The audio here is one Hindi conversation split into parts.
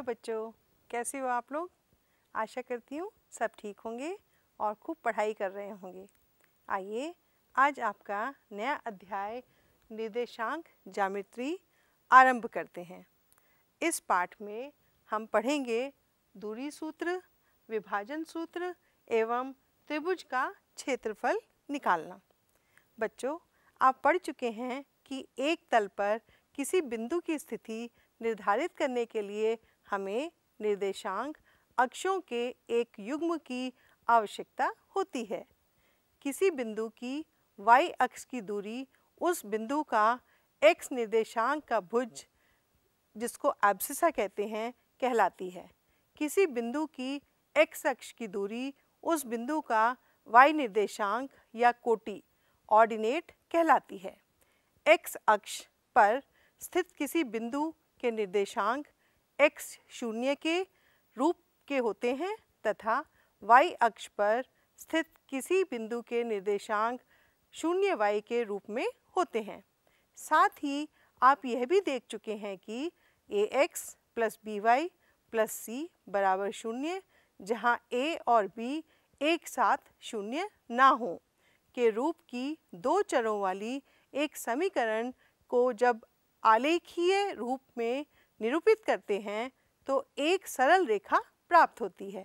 हेलो बच्चों कैसे हो आप लोग आशा करती हूँ सब ठीक होंगे और खूब पढ़ाई कर रहे होंगे आइए आज आपका नया अध्याय निर्देशांक जामित्री आरंभ करते हैं इस पाठ में हम पढ़ेंगे दूरी सूत्र विभाजन सूत्र एवं त्रिभुज का क्षेत्रफल निकालना बच्चों आप पढ़ चुके हैं कि एक तल पर किसी बिंदु की स्थिति निर्धारित करने के लिए हमें निर्देशांक अक्षों के एक युग्म की आवश्यकता होती है किसी बिंदु की y अक्ष की दूरी उस बिंदु का x निर्देशांक का भुज जिसको एब्सिसा कहते हैं कहलाती है किसी बिंदु की x अक्ष की दूरी उस बिंदु का y निर्देशांक या कोटि ऑर्डिनेट कहलाती है x अक्ष पर स्थित किसी बिंदु के निर्देशांक x शून्य के रूप के होते हैं तथा y अक्ष पर स्थित किसी बिंदु के निर्देशांक शून्य y के रूप में होते हैं साथ ही आप यह भी देख चुके हैं कि a x plus b y plus c बराबर शून्य जहाँ ए और बी एक साथ शून्य ना हो के रूप की दो चरों वाली एक समीकरण को जब आलेखीय रूप में निरूपित करते हैं तो एक सरल रेखा प्राप्त होती है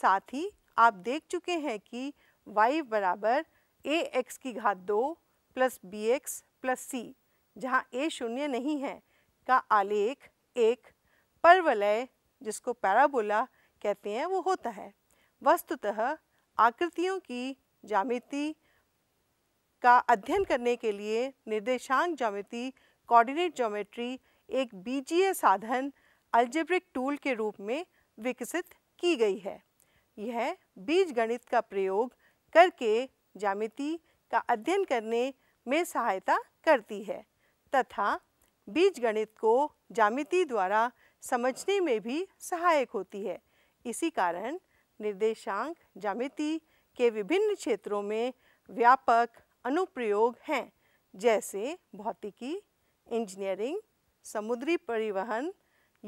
साथ ही आप देख चुके हैं कि y बराबर ए एक्स की घात दो plus b x plus c जहाँ ए शून्य नहीं है का आलेख एक परवलय जिसको पैराबोला कहते हैं वो होता है वस्तुतः आकृतियों की जामिति का अध्ययन करने के लिए निर्देशांक ज्यामिति कोऑर्डिनेट ज्योमेट्री एक बीजीय साधन अल्जेब्रिक टूल के रूप में विकसित की गई है यह बीज गणित का प्रयोग करके जामिति का अध्ययन करने में सहायता करती है तथा बीज गणित को जामिति द्वारा समझने में भी सहायक होती है इसी कारण निर्देशांक जामिति के विभिन्न क्षेत्रों में व्यापक अनुप्रयोग हैं जैसे भौतिकी इंजीनियरिंग समुद्री परिवहन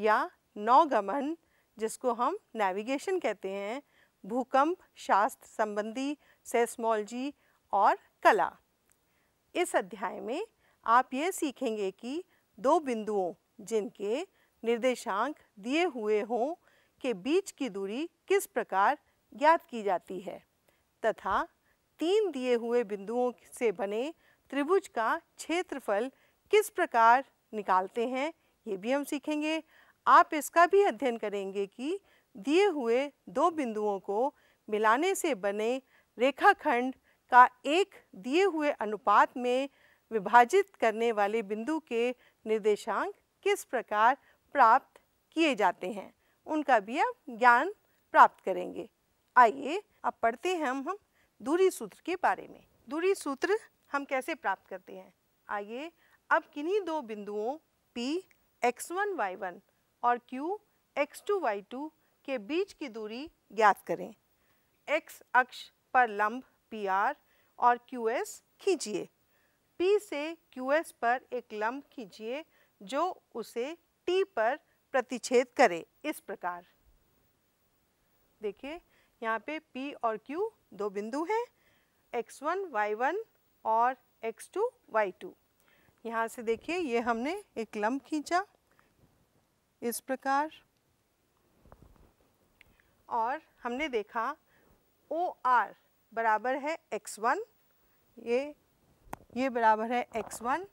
या नौगमन जिसको हम नेविगेशन कहते हैं भूकंप शास्त्र संबंधी सेस्मोलॉजी और कला इस अध्याय में आप ये सीखेंगे कि दो बिंदुओं जिनके निर्देशांक दिए हुए हों के बीच की दूरी किस प्रकार ज्ञात की जाती है तथा तीन दिए हुए बिंदुओं से बने त्रिभुज का क्षेत्रफल किस प्रकार निकालते हैं ये भी हम सीखेंगे आप इसका भी अध्ययन करेंगे कि दिए हुए दो बिंदुओं को मिलाने से बने रेखाखंड का एक दिए हुए अनुपात में विभाजित करने वाले बिंदु के निर्देशांक किस प्रकार प्राप्त किए जाते हैं उनका भी अब ज्ञान प्राप्त करेंगे आइए अब पढ़ते हैं हम हम दूरी सूत्र के बारे में दूरी सूत्र हम कैसे प्राप्त करते हैं आइए अब किन्हीं दो बिंदुओं P x1 y1 और Q x2 y2 के बीच की दूरी ज्ञात करें x अक्ष पर लंब PR और QS खींचिए P से QS पर एक लंब खींचिए जो उसे T पर प्रतिच्छेद करे इस प्रकार देखिए यहाँ पे P और Q दो बिंदु हैं x1 y1 और x2 y2 यहाँ से देखिए ये हमने एक लम्ब खींचा इस प्रकार और हमने देखा ओ आर बराबर है एक्स वन ये ये बराबर है एक्स वन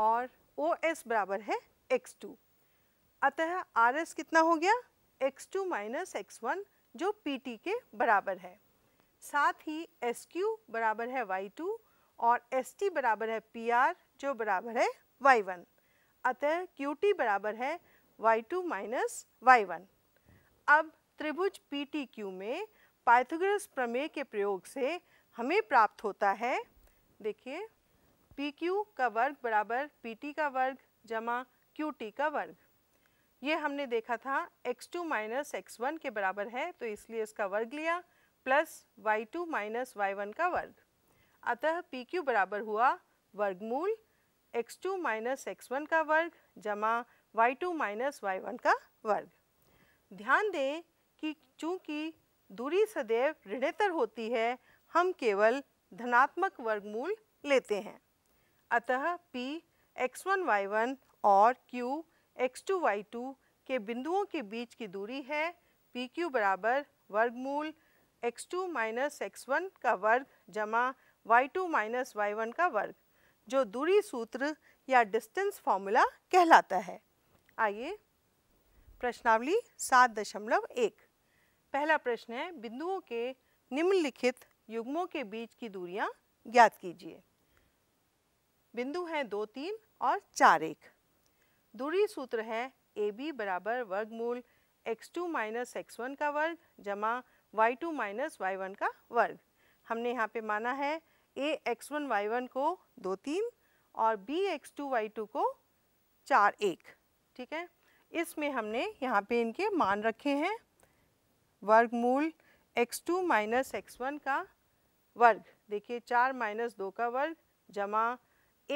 और ओ एस बराबर है एक्स टू अतः आर एस कितना हो गया x two minus x one जो पी टी के बराबर है साथ ही एस क्यू बराबर है वाई टू और एस टी बराबर है पी आर जो बराबर है वाई वन अतः क्यू टी बराबर है y two minus y one अब त्रिभुज पी टी क्यू में पाइथागोरस प्रमेय के प्रयोग से हमें प्राप्त होता है देखिए पी क्यू का वर्ग बराबर पी टी का वर्ग जमा क्यू टी का वर्ग ये हमने देखा था x two minus x one के बराबर है तो इसलिए इसका वर्ग लिया plus y two minus y one का वर्ग अतः पी क्यू बराबर हुआ वर्गमूल x2 टू माइनस एक्स का वर्ग जमा y2 टू माइनस वाई का वर्ग ध्यान दें कि चूंकि दूरी सदैव ऋणेतर होती है हम केवल धनात्मक वर्गमूल लेते हैं अतः p x1 y1 और q x2 y2 के बिंदुओं के बीच की दूरी है पी क्यू बराबर वर्गमूल x2 टू माइनस एक्स का वर्ग जमा y2 टू माइनस वाई का वर्ग जो दूरी सूत्र या डिस्टेंस फॉर्मूला कहलाता है आइए प्रश्नावली सात दशमलव एक पहला प्रश्न है बिंदुओं के निम्नलिखित युग्मों के बीच की दूरियां ज्ञात कीजिए बिंदु हैं दो तीन और चार एक दूरी सूत्र है ए बी बराबर वर्गमूल x two minus x one का वर्ग जमा y two minus y one का वर्ग हमने यहाँ पे माना है A x one y one को दो तीन और B x two y two को चार एक ठीक है इसमें हमने यहाँ पे इनके मान रखे हैं वर्गमूल x two minus x one का वर्ग देखिए चार माइनस दो का वर्ग जमा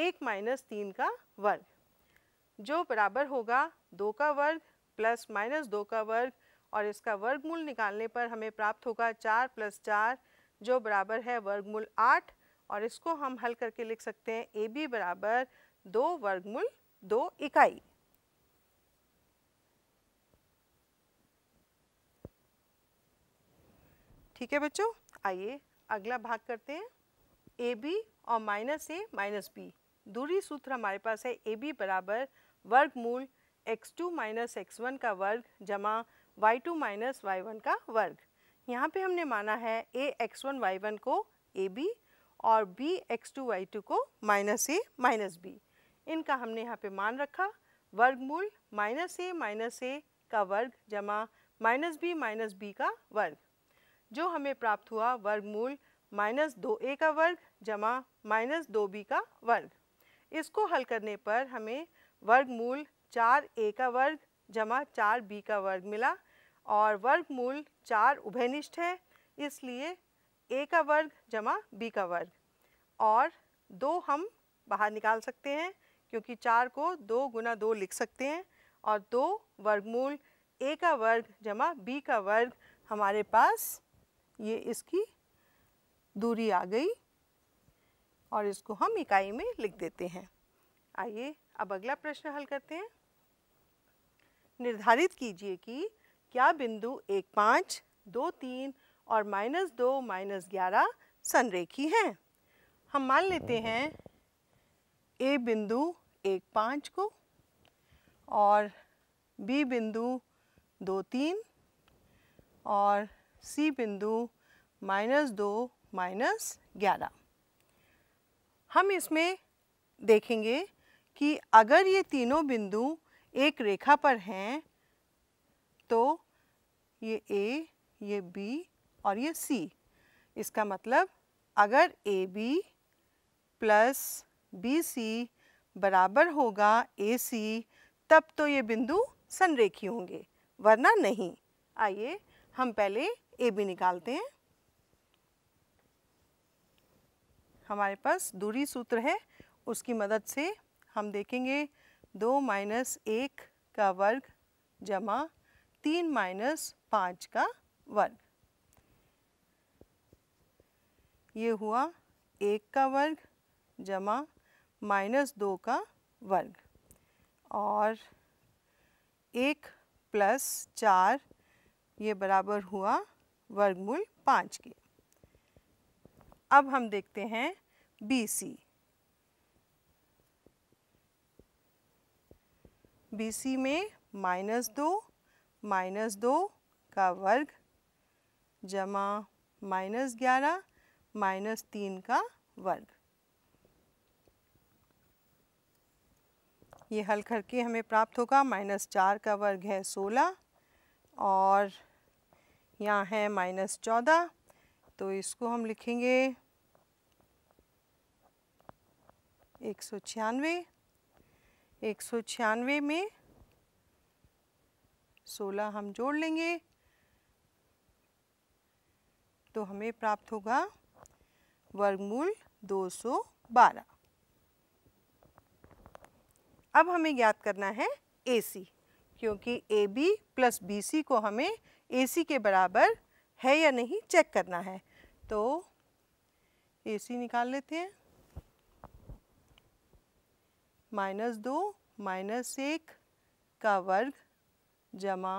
एक माइनस तीन का वर्ग जो बराबर होगा दो का वर्ग प्लस माइनस दो का वर्ग और इसका वर्गमूल निकालने पर हमें प्राप्त होगा चार प्लस चार जो बराबर है वर्गमूल आठ और इसको हम हल करके लिख सकते हैं ए बी बराबर दो वर्गमूल दो इकाई ठीक है बच्चों आइए अगला भाग करते हैं ए बी और माइनस ए माइनस बी दूरी सूत्र हमारे पास है ए बी बराबर वर्गमूल x two minus x one का वर्ग जमा y two minus y one का वर्ग यहाँ पे हमने माना है A x one y one को ए बी और b x2 y2 को माइनस ए माइनस बी इनका हमने यहाँ पे मान रखा वर्गमूल माइनस ए माइनस ए का वर्ग जमा माइनस बी माइनस बी का वर्ग जो हमें प्राप्त हुआ वर्गमूल माइनस दो ए का वर्ग जमा माइनस दो बी का वर्ग इसको हल करने पर हमें वर्गमूल चार ए का वर्ग जमा चार बी का वर्ग मिला और वर्गमूल चार उभयनिष्ठ है इसलिए ए का वर्ग जमा बी का वर्ग और दो हम बाहर निकाल सकते हैं क्योंकि चार को दो गुना दो लिख सकते हैं और दो वर्गमूल ए का वर्ग जमा बी का वर्ग हमारे पास ये इसकी दूरी आ गई और इसको हम इकाई में लिख देते हैं आइए अब अगला प्रश्न हल करते हैं निर्धारित कीजिए कि क्या बिंदु एक पाँच दो तीन और माइनस दो माइनस ग्यारह संरेखी हैं हम मान लेते हैं ए बिंदु एक पाँच को और बी बिंदु दो तीन और सी बिंदु माइनस दो माइनस ग्यारह हम इसमें देखेंगे कि अगर ये तीनों बिंदु एक रेखा पर हैं तो ये ए ये बी और ये C इसका मतलब अगर A B plus B C बराबर होगा ए सी तब तो ये बिंदु संरेखी होंगे वरना नहीं आइए हम पहले ए बी निकालते हैं हमारे पास दूरी सूत्र है उसकी मदद से हम देखेंगे दो माइनस एक का वर्ग जमा तीन माइनस पाँच का वर्ग ये हुआ एक का वर्ग जमा माइनस दो का वर्ग और एक प्लस चार ये बराबर हुआ वर्गमूल पाँच के अब हम देखते हैं बी सी बी सी में माइनस दो माइनस दो का वर्ग जमा माइनस ग्यारह माइनस तीन का वर्ग ये हल करके हमें प्राप्त होगा माइनस चार का वर्ग है सोलह और यहाँ है माइनस चौदह तो इसको हम लिखेंगे एक सौ छियानवे एक सौ छियानवे में सोलह हम जोड़ लेंगे तो हमें प्राप्त होगा वर्गमूल 212 अब हमें ज्ञात करना है ए क्योंकि ए बी प्लस बी को हमें ए के बराबर है या नहीं चेक करना है तो ए निकाल लेते हैं माइनस दो माइनस एक का वर्ग जमा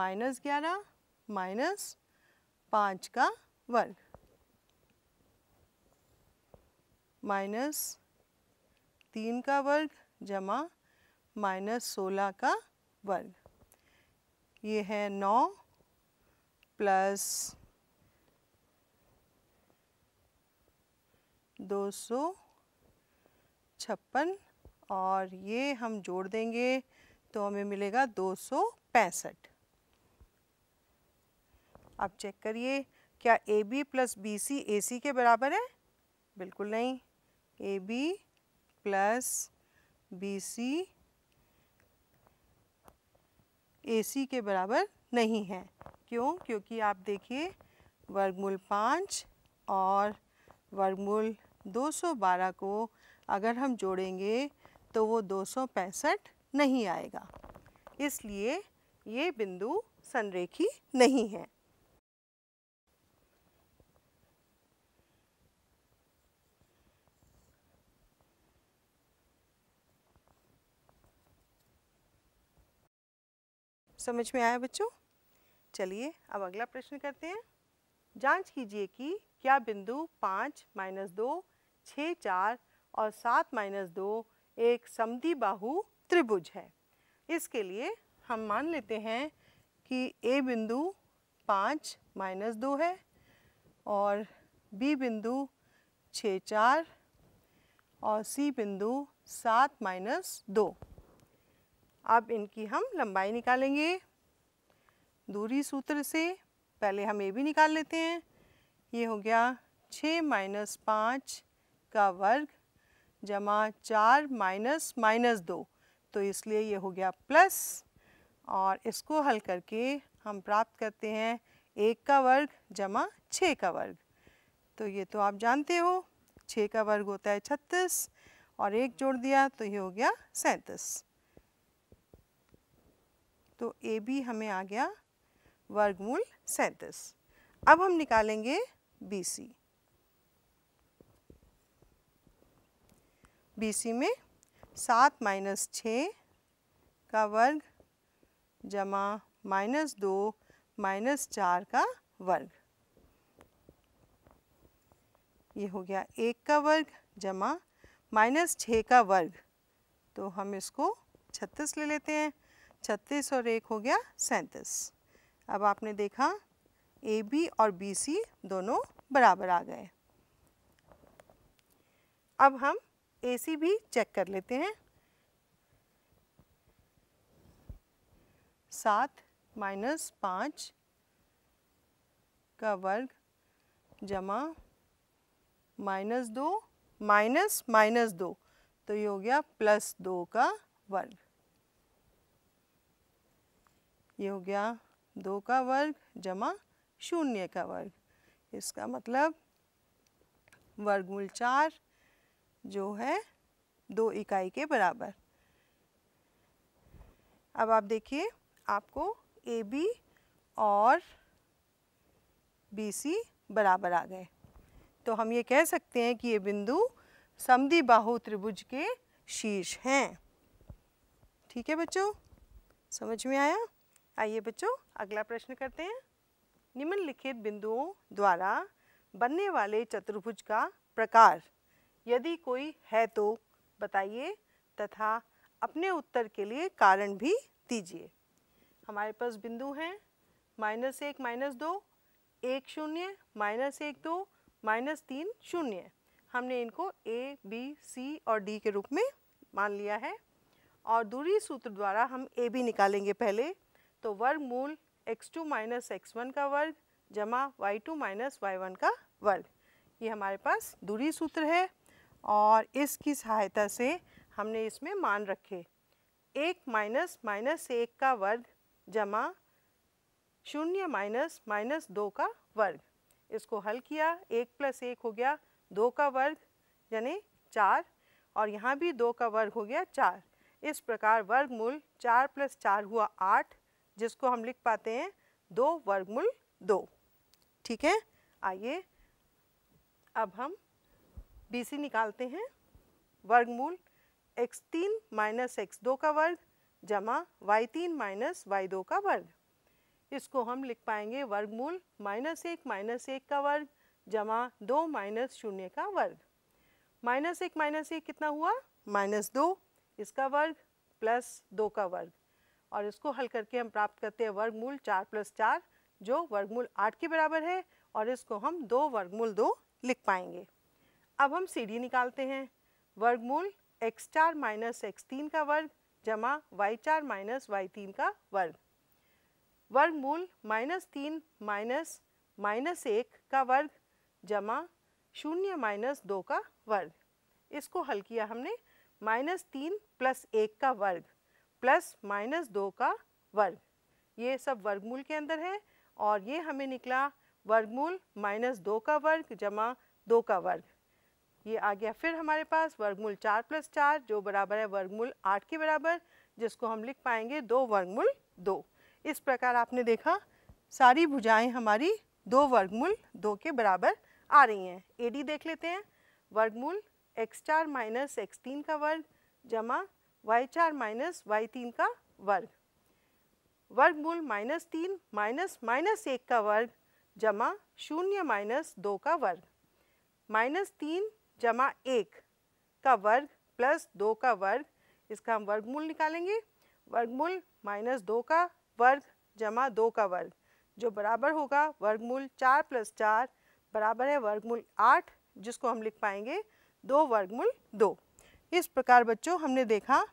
माइनस ग्यारह माइनस पाँच का वर्ग माइनस तीन का वर्ग जमा माइनस सोलह का वर्ग ये है नौ प्लस दो सौ छप्पन और ये हम जोड़ देंगे तो हमें मिलेगा दो सौ पैंसठ आप चेक करिए क्या A B plus B C A C के बराबर है बिल्कुल नहीं A B plus B C A C के बराबर नहीं है क्यों क्योंकि आप देखिए वर्गमूल पाँच और वर्गमूल 212 को अगर हम जोड़ेंगे तो वो दो नहीं आएगा इसलिए ये बिंदु संरेखी नहीं है समझ में आया बच्चों चलिए अब अगला प्रश्न करते हैं जांच कीजिए कि क्या बिंदु पाँच माइनस दो छः चार और सात माइनस दो एक समी बाहु त्रिभुज है इसके लिए हम मान लेते हैं कि ए बिंदु पाँच माइनस दो है और बी बिंदु छः चार और सी बिंदु सात माइनस दो अब इनकी हम लंबाई निकालेंगे दूरी सूत्र से पहले हम ए भी निकाल लेते हैं ये हो गया छः माइनस पाँच का वर्ग जमा चार माइनस माइनस दो तो इसलिए ये हो गया प्लस और इसको हल करके हम प्राप्त करते हैं एक का वर्ग जमा छः का वर्ग तो ये तो आप जानते हो छः का वर्ग होता है छत्तीस और एक जोड़ दिया तो ये हो गया सैंतीस तो ए बी हमें आ गया वर्गमूल सैंतीस अब हम निकालेंगे बी सी बी सी में सात माइनस छ का वर्ग जमा माइनस दो माइनस चार का वर्ग ये हो गया एक का वर्ग जमा माइनस छः का वर्ग तो हम इसको छत्तीस ले लेते हैं छत्तीस और एक हो गया सैंतीस अब आपने देखा ए बी और बी सी दोनों बराबर आ गए अब हम ए सी भी चेक कर लेते हैं सात माइनस पाँच का वर्ग जमा माइनस दो माइनस माइनस दो तो ये हो गया प्लस दो का वर्ग ये हो गया दो का वर्ग जमा शून्य का वर्ग इसका मतलब वर्गमूल चार जो है दो इकाई के बराबर अब आप देखिए आपको ए बी और बी सी बराबर आ गए तो हम ये कह सकते हैं कि ये बिंदु समधि बाहु त्रिभुज के शीर्ष हैं ठीक है बच्चों समझ में आया आइए बच्चों अगला प्रश्न करते हैं निम्नलिखित बिंदुओं द्वारा बनने वाले चतुर्भुज का प्रकार यदि कोई है तो बताइए तथा अपने उत्तर के लिए कारण भी दीजिए हमारे पास बिंदु हैं माइनस एक माइनस दो एक शून्य माइनस एक दो माइनस तीन शून्य हमने इनको ए बी सी और डी के रूप में मान लिया है और दूरी सूत्र द्वारा हम ए बी निकालेंगे पहले तो वर्ग मूल x two minus x one का वर्ग जमा y two minus y one का वर्ग ये हमारे पास दूरी सूत्र है और इसकी सहायता से हमने इसमें मान रखे एक माइनस माइनस एक का वर्ग जमा शून्य माइनस माइनस दो का वर्ग इसको हल किया एक प्लस एक हो गया दो का वर्ग यानी चार और यहाँ भी दो का वर्ग हो गया चार इस प्रकार वर्गमूल चार प्लस चार हुआ आठ जिसको हम लिख पाते हैं दो वर्गमूल दो ठीक है आइए अब हम बी निकालते हैं वर्गमूल एक्स तीन माइनस एक्स दो का वर्ग जमा वाई तीन माइनस वाई दो का वर्ग इसको हम लिख पाएंगे वर्गमूल माइनस एक माइनस एक का वर्ग जमा दो माइनस शून्य का वर्ग माइनस एक माइनस एक कितना हुआ माइनस दो इसका वर्ग प्लस दो का वर्ग और इसको हल करके हम प्राप्त करते हैं वर्गमूल चार प्लस चार जो वर्गमूल आठ के बराबर है और इसको हम दो वर्गमूल दो लिख पाएंगे अब हम सी डी निकालते हैं वर्गमूल एक्स चार माइनस एक्स तीन का वर्ग जमा वाई चार माइनस वाई तीन का वर्ग वर्गमूल माइनस तीन माइनस माइनस एक का वर्ग जमा शून्य माइनस दो का वर्ग इसको हल किया हमने माइनस तीन प्लस एक का वर्ग प्लस माइनस दो का वर्ग ये सब वर्गमूल के अंदर है और ये हमें निकला वर्गमूल माइनस दो का वर्ग जमा दो का वर्ग ये आ गया फिर हमारे पास वर्गमूल चार प्लस चार जो बराबर है वर्गमूल आठ के बराबर जिसको हम लिख पाएंगे दो वर्गमूल दो इस प्रकार आपने देखा सारी भुजाएं हमारी दो वर्गमूल दो के बराबर आ रही हैं ए देख लेते हैं वर्गमूल एक्स चार माइनस एक्स तीन का वर्ग जमा वाई चार माइनस वाई तीन का वर्ग वर्गमूल माइनस तीन माइनस माइनस एक का वर्ग जमा शून्य माइनस दो का वर्ग माइनस तीन जमा एक का वर्ग प्लस दो का वर्ग इसका हम वर्गमूल निकालेंगे वर्गमूल माइनस दो का वर्ग जमा दो का वर्ग जो बराबर होगा वर्गमूल चार प्लस चार बराबर है वर्गमूल आठ जिसको हम लिख पाएंगे दो वर्गमूल दो इस प्रकार बच्चों हमने देखा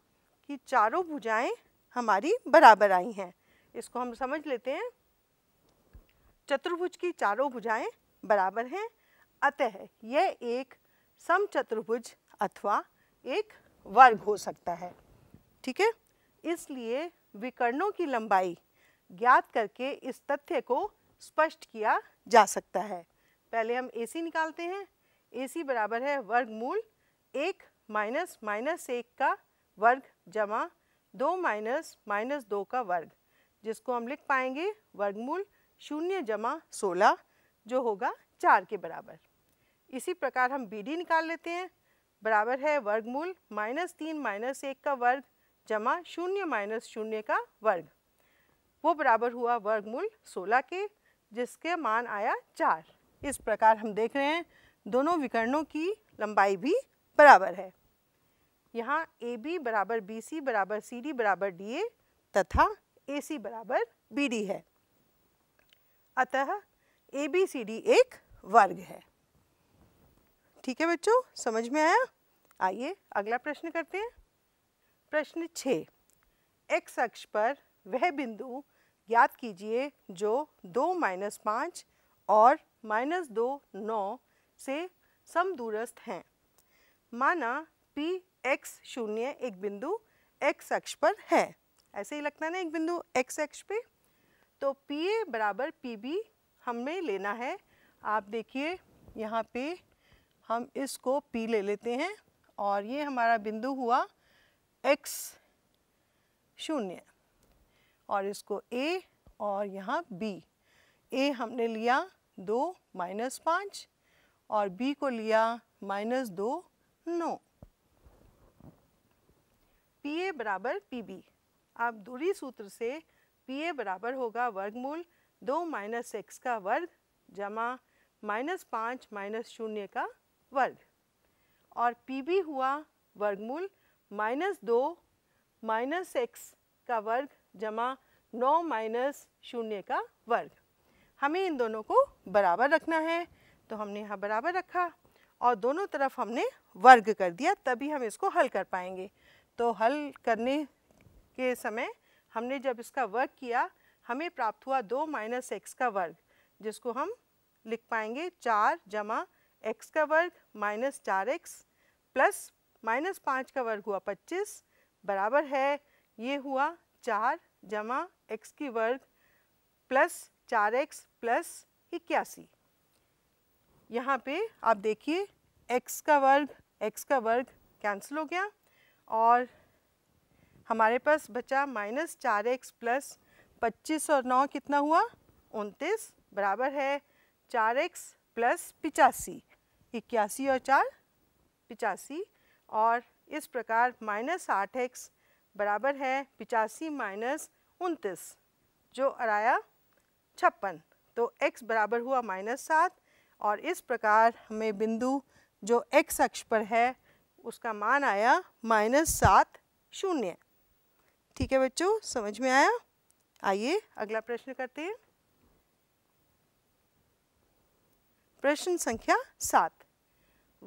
कि चारों भुजाएं हमारी बराबर आई हैं इसको हम समझ लेते हैं चतुर्भुज की चारों भुजाएं बराबर हैं अतः यह एक समचतुर्भुज अथवा एक वर्ग हो सकता है ठीक है इसलिए विकर्णों की लंबाई ज्ञात करके इस तथ्य को स्पष्ट किया जा सकता है पहले हम ए निकालते हैं ए बराबर है वर्गमूल एक माइनस माइनस एक का वर्ग जमा दो माइनस माइनस दो का वर्ग जिसको हम लिख पाएंगे वर्गमूल शून्य जमा सोलह जो होगा चार के बराबर इसी प्रकार हम बी डी निकाल लेते हैं बराबर है वर्गमूल माइनस तीन माइनस एक का वर्ग जमा शून्य माइनस शून्य का वर्ग वो बराबर हुआ वर्गमूल सोलह के जिसके मान आया चार इस प्रकार हम देख रहे हैं दोनों विकर्णों की लंबाई भी बराबर है यहाँ ए बी बराबर बी सी बराबर सी डी बराबर डी ए तथा ए सी बराबर बी डी है अतः ए बी सी डी एक वर्ग है ठीक है बच्चों समझ में आया आइए अगला प्रश्न करते हैं प्रश्न छः एक्स अक्ष पर वह बिंदु ज्ञात कीजिए जो दो माइनस पाँच और माइनस दो नौ से समदूरस्थ हैं माना पी एक्स शून्य एक बिंदु एक्स अक्ष पर है ऐसे ही लगता है ना एक बिंदु एक्स अक्ष पे तो पी ए बराबर पी बी हमें लेना है आप देखिए यहाँ पे हम इसको P ले लेते हैं और ये हमारा बिंदु हुआ x शून्य और इसको A और यहाँ B A हमने लिया दो माइनस पाँच और B को लिया माइनस दो नौ पी ए बराबर पी बी आप दूरी सूत्र से पी ए बराबर होगा वर्गमूल दो माइनस एक्स का वर्ग जमा माइनस पाँच माइनस शून्य का वर्ग और पी बी हुआ वर्गमूल माइनस दो माइनस एक्स का वर्ग जमा नौ माइनस शून्य का वर्ग हमें इन दोनों को बराबर रखना है तो हमने यहाँ बराबर रखा और दोनों तरफ हमने वर्ग कर दिया तभी हम इसको हल कर पाएंगे तो हल करने के समय हमने जब इसका वर्ग किया हमें प्राप्त हुआ दो माइनस एक्स का वर्ग जिसको हम लिख पाएंगे चार जमा एक्स का वर्ग माइनस चार एक्स प्लस माइनस पाँच का वर्ग हुआ पच्चीस बराबर है ये हुआ चार जमा एक्स की वर्ग प्लस चार एक्स प्लस इक्यासी यहाँ पे आप देखिए एक्स का वर्ग एक्स का वर्ग कैंसिल हो गया और हमारे पास बचा माइनस चार एक्स प्लस पच्चीस और नौ कितना हुआ उनतीस बराबर है चार एक्स प्लस पिचासी इक्यासी और चार पिचासी और इस प्रकार माइनस आठ एक्स बराबर है पिचासी माइनस उनतीस जो आया छप्पन तो x बराबर हुआ माइनस सात और इस प्रकार हमें बिंदु जो x अक्ष पर है उसका मान आया माइनस सात शून्य ठीक है बच्चों समझ में आया आइए अगला प्रश्न करते हैं प्रश्न संख्या सात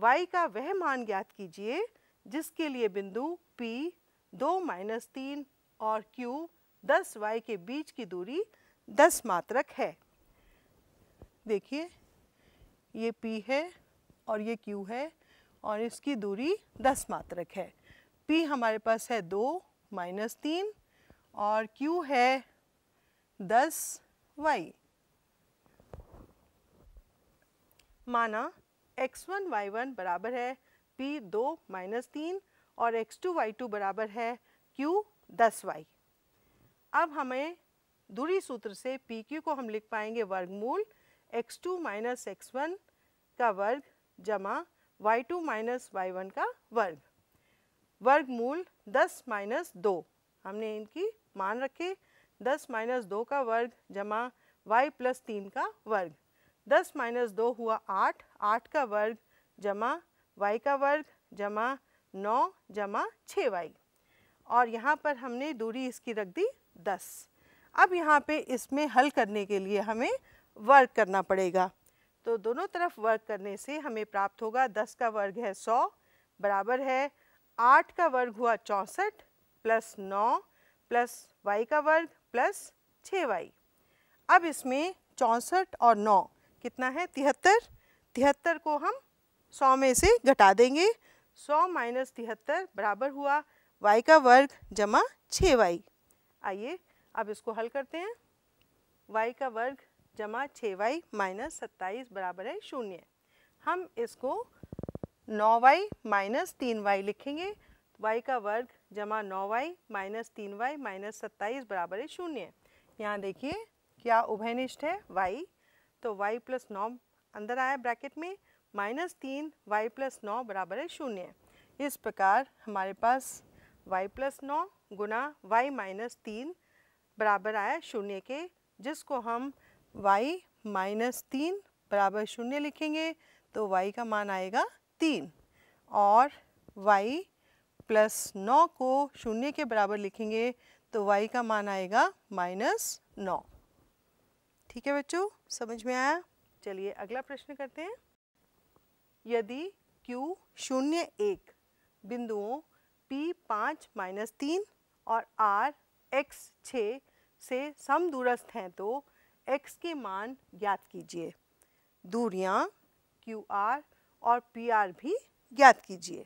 y का वह मान ज्ञात कीजिए जिसके लिए बिंदु P दो माइनस तीन और Q दस वाई के बीच की दूरी दस मात्रक है देखिए ये P है और ये Q है और इसकी दूरी दस मात्रक है P हमारे पास है दो माइनस तीन और Q है दस वाई माना x1 y1 बराबर है P दो माइनस तीन और x2 y2 बराबर है Q दस वाई अब हमें दूरी सूत्र से पी क्यू को हम लिख पाएंगे वर्गमूल x two minus x one का वर्ग जमा y two minus y one का वर्ग वर्ग मूल दस माइनस दो हमने इनकी मान रखे दस माइनस दो का वर्ग जमा वाई प्लस तीन का वर्ग दस माइनस दो हुआ आठ आठ का वर्ग जमा वाई का वर्ग जमा नौ जमा छः वाई और यहाँ पर हमने दूरी इसकी रख दी दस अब यहाँ पे इसमें हल करने के लिए हमें वर्ग करना पड़ेगा तो दोनों तरफ वर्ग करने से हमें प्राप्त होगा दस का वर्ग है सौ बराबर है आठ का वर्ग हुआ चौंसठ प्लस नौ प्लस वाई का वर्ग प्लस छः वाई अब इसमें चौंसठ और नौ कितना है तिहत्तर तिहत्तर को हम सौ में से घटा देंगे सौ माइनस तिहत्तर बराबर हुआ वाई का वर्ग जमा छः वाई आइए अब इसको हल करते हैं वाई का वर्ग जमा छः वाई माइनस सत्ताईस बराबर है शून्य हम इसको नौ वाई माइनस तीन वाई लिखेंगे वाई का वर्ग जमा नौ वाई माइनस तीन वाई माइनस सत्ताईस बराबर है शून्य यहाँ देखिए क्या उभयनिष्ठ है वाई तो वाई प्लस नौ अंदर आया ब्रैकेट में माइनस तीन वाई प्लस नौ बराबर है शून्य इस प्रकार हमारे पास वाई प्लस नौ गुना वाई माइनस तीन बराबर आया शून्य के जिसको हम y माइनस तीन बराबर शून्य लिखेंगे तो y का मान आएगा तीन और y प्लस नौ को शून्य के बराबर लिखेंगे तो y का मान आएगा माइनस नौ ठीक है बच्चों समझ में आया चलिए अगला प्रश्न करते हैं यदि Q शून्य एक बिंदुओं P पाँच माइनस तीन और R X छः से सम दूरस्थ हैं तो x के मान ज्ञात कीजिए दूरियां क्यू आर और पी आर भी ज्ञात कीजिए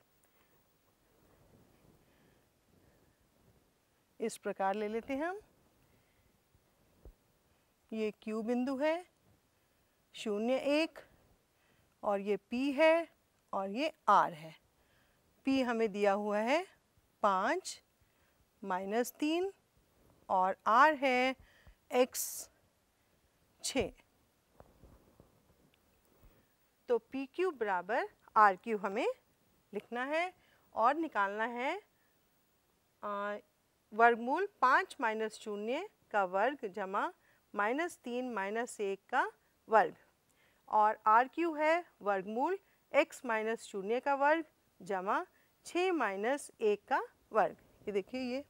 इस प्रकार ले लेते हैं हम ये Q बिंदु है शून्य एक और ये P है और ये R है P हमें दिया हुआ है पाँच माइनस तीन और R है x छ तो पी क्यू बराबर आर क्यू हमें लिखना है और निकालना है वर्गमूल पाँच माइनस शून्य का वर्ग जमा माइनस तीन माइनस एक का वर्ग और आर क्यू है वर्गमूल एक्स माइनस शून्य का वर्ग जमा छः माइनस एक का वर्ग ये देखिए ये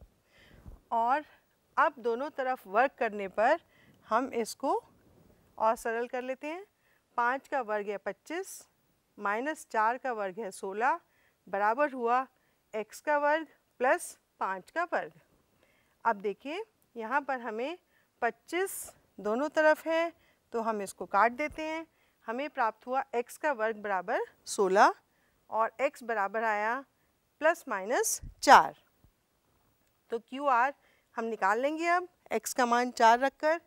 और अब दोनों तरफ वर्ग करने पर हम इसको और सरल कर लेते हैं पाँच का वर्ग है पच्चीस माइनस चार का वर्ग है सोलह बराबर हुआ एक्स का वर्ग प्लस पाँच का वर्ग अब देखिए यहाँ पर हमें पच्चीस दोनों तरफ है तो हम इसको काट देते हैं हमें प्राप्त हुआ x का वर्ग बराबर 16 और x बराबर आया प्लस माइनस चार तो क्यू आर हम निकाल लेंगे अब x का मान चार रखकर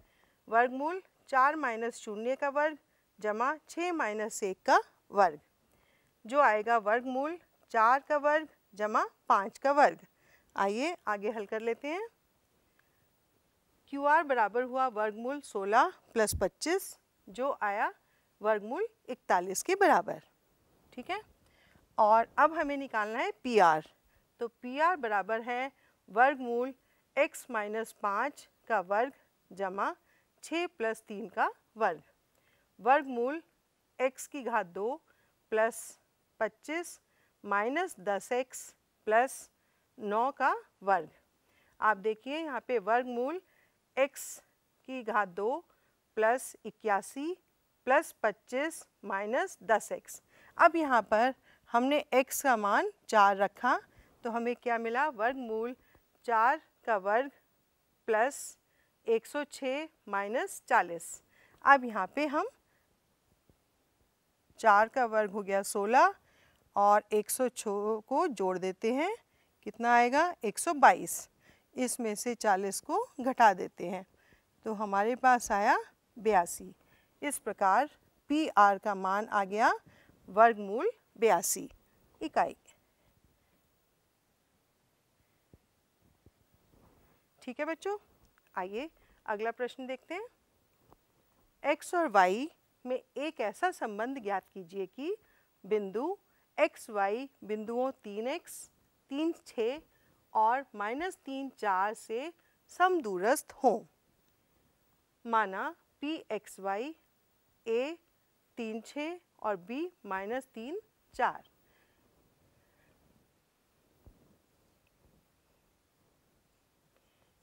वर्गमूल चार माइनस शून्य का वर्ग जमा छः माइनस एक का वर्ग जो आएगा वर्गमूल चार का वर्ग जमा पाँच का वर्ग आइए आगे हल कर लेते हैं क्यू आर बराबर हुआ वर्गमूल सोलह प्लस पच्चीस जो आया वर्गमूल इकतालीस के बराबर ठीक है और अब हमें निकालना है पी आर तो पी आर बराबर है वर्गमूल एक्स माइनस पाँच का वर्ग जमा छः प्लस तीन का वर्ग वर्गमूल एक्स की घात दो प्लस पच्चीस माइनस दस एक्स प्लस नौ का वर्ग आप देखिए यहाँ पे वर्गमूल एक्स की घात दो प्लस इक्यासी प्लस पच्चीस माइनस दस एक्स अब यहाँ पर हमने x का मान चार रखा तो हमें क्या मिला वर्गमूल चार का वर्ग प्लस एक सौ छः माइनस चालीस अब यहाँ पे हम चार का वर्ग हो गया सोलह और एक सौ को जोड़ देते हैं कितना आएगा एक सौ बाईस इसमें से चालीस को घटा देते हैं तो हमारे पास आया बयासी इस प्रकार पी आर का मान आ गया वर्गमूल बयासी इकाई ठीक है बच्चों आइए अगला प्रश्न देखते हैं एक्स और वाई में एक ऐसा संबंध ज्ञात कीजिए कि बिंदु एक्स वाई बिंदुओं तीन एक्स तीन छः और माइनस तीन चार से समदूरस्थ हों माना पी एक्स वाई ए तीन छः और बी माइनस तीन चार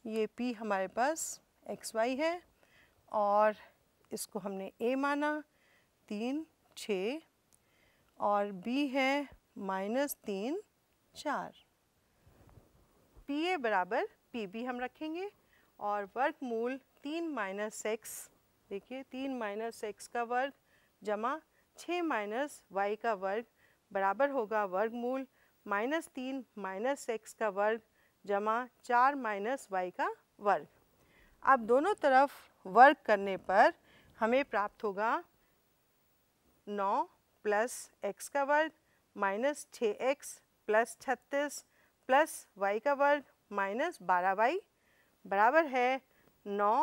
ये P हमारे पास एक्स वाई है और इसको हमने A माना तीन छ और B है माइनस तीन चार पी ए बराबर पी बी हम रखेंगे और वर्गमूल तीन माइनस एक्स देखिए तीन माइनस एक्स का वर्ग जमा छ माइनस वाई का वर्ग बराबर होगा वर्गमूल माइनस तीन माइनस एक्स का वर्ग जमा चार माइनस वाई का वर्ग अब दोनों तरफ वर्ग करने पर हमें प्राप्त होगा नौ प्लस एक्स का वर्ग माइनस छः एक्स प्लस छत्तीस प्लस वाई का वर्ग माइनस बारह वाई बराबर है नौ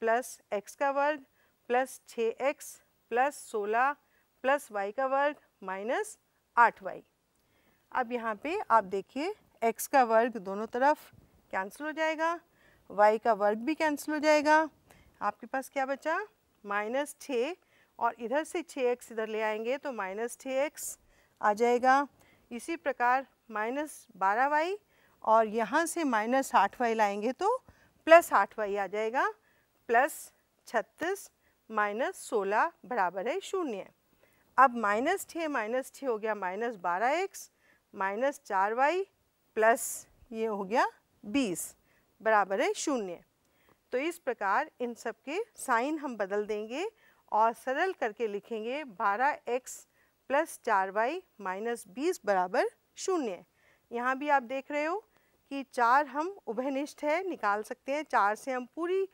प्लस एक्स का वर्ग प्लस छः एक्स प्लस सोलह प्लस वाई का वर्ग माइनस आठ वाई अब यहाँ पे आप देखिए एक्स का वर्ग दोनों तरफ कैंसिल हो जाएगा वाई का वर्ग भी कैंसिल हो जाएगा आपके पास क्या बचा माइनस छः और इधर से छः एक्स इधर ले आएंगे तो माइनस छः एक्स आ जाएगा इसी प्रकार माइनस बारह वाई और यहाँ से माइनस आठ वाई लाएंगे तो प्लस आठ वाई आ जाएगा प्लस छत्तीस माइनस सोलह बराबर है शून्य अब माइनस छः माइनस छः हो गया माइनस बारह एक्स माइनस चार वाई प्लस ये हो गया बीस बराबर है शून्य तो इस प्रकार इन सब के साइन हम बदल देंगे और सरल करके लिखेंगे बारह एक्स प्लस चार वाई माइनस बीस बराबर शून्य यहाँ भी आप देख रहे हो कि चार हम उभयनिष्ठ है निकाल सकते हैं चार से हम पूरी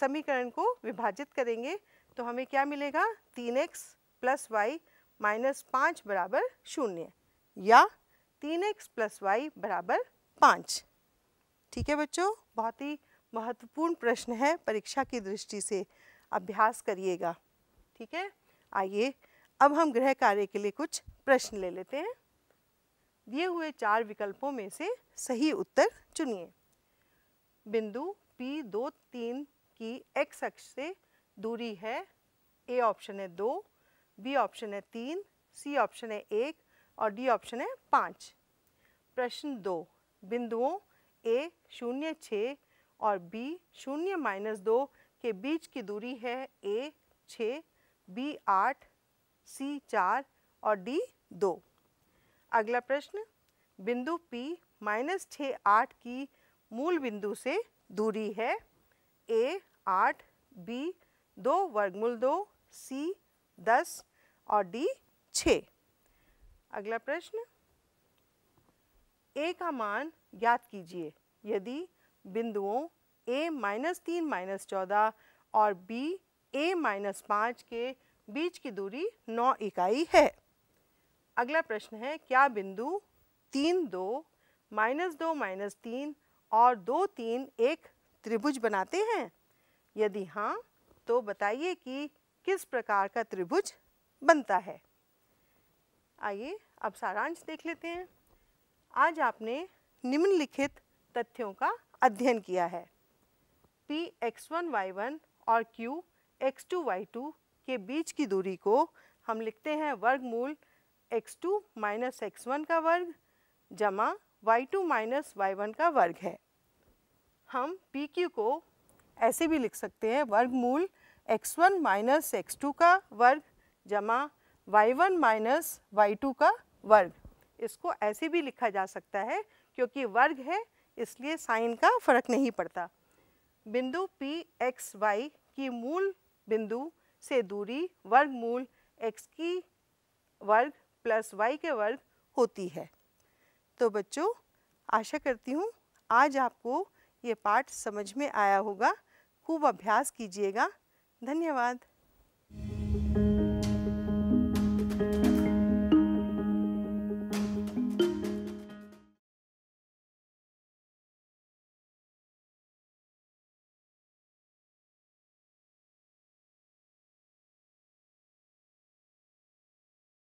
समीकरण को विभाजित करेंगे तो हमें क्या मिलेगा तीन एक्स प्लस वाई माइनस पाँच बराबर शून्य या तीन एक्स प्लस वाई बराबर पाँच ठीक है बच्चों बहुत ही महत्वपूर्ण प्रश्न है परीक्षा की दृष्टि से अभ्यास करिएगा ठीक है आइए अब हम गृह कार्य के लिए कुछ प्रश्न ले लेते हैं दिए हुए चार विकल्पों में से सही उत्तर चुनिए बिंदु पी दो तीन की एक्स अक्ष से दूरी है ए ऑप्शन है दो बी ऑप्शन है तीन सी ऑप्शन है एक और डी ऑप्शन है पाँच प्रश्न दो बिंदुओं ए शून्य छः और बी शून्य माइनस दो के बीच की दूरी है ए छः बी आठ सी चार और डी दो अगला प्रश्न बिंदु पी माइनस छः आठ की मूल बिंदु से दूरी है ए आठ बी दो वर्गमूल दो सी दस और डी छः अगला प्रश्न ए का मान ज्ञात कीजिए यदि बिंदुओं ए माइनस तीन माइनस चौदह और बी ए माइनस पाँच के बीच की दूरी नौ इकाई है अगला प्रश्न है क्या बिंदु तीन दो माइनस दो माइनस तीन और दो तीन एक त्रिभुज बनाते हैं यदि हाँ तो बताइए कि किस प्रकार का त्रिभुज बनता है आइए अब सारांश देख लेते हैं आज आपने निम्नलिखित तथ्यों का अध्ययन किया है P x one y one और Q x two y two के बीच की दूरी को हम लिखते हैं वर्गमूल x two minus x one का वर्ग जमा y two minus y one का वर्ग है हम पी क्यू को ऐसे भी लिख सकते हैं वर्गमूल x one minus x two का वर्ग जमा y1 वन माइनस वाई का वर्ग इसको ऐसे भी लिखा जा सकता है क्योंकि वर्ग है इसलिए साइन का फर्क नहीं पड़ता बिंदु पी एक्स वाई की मूल बिंदु से दूरी वर्गमूल x की वर्ग प्लस y के वर्ग होती है तो बच्चों आशा करती हूँ आज आपको ये पाठ समझ में आया होगा खूब अभ्यास कीजिएगा धन्यवाद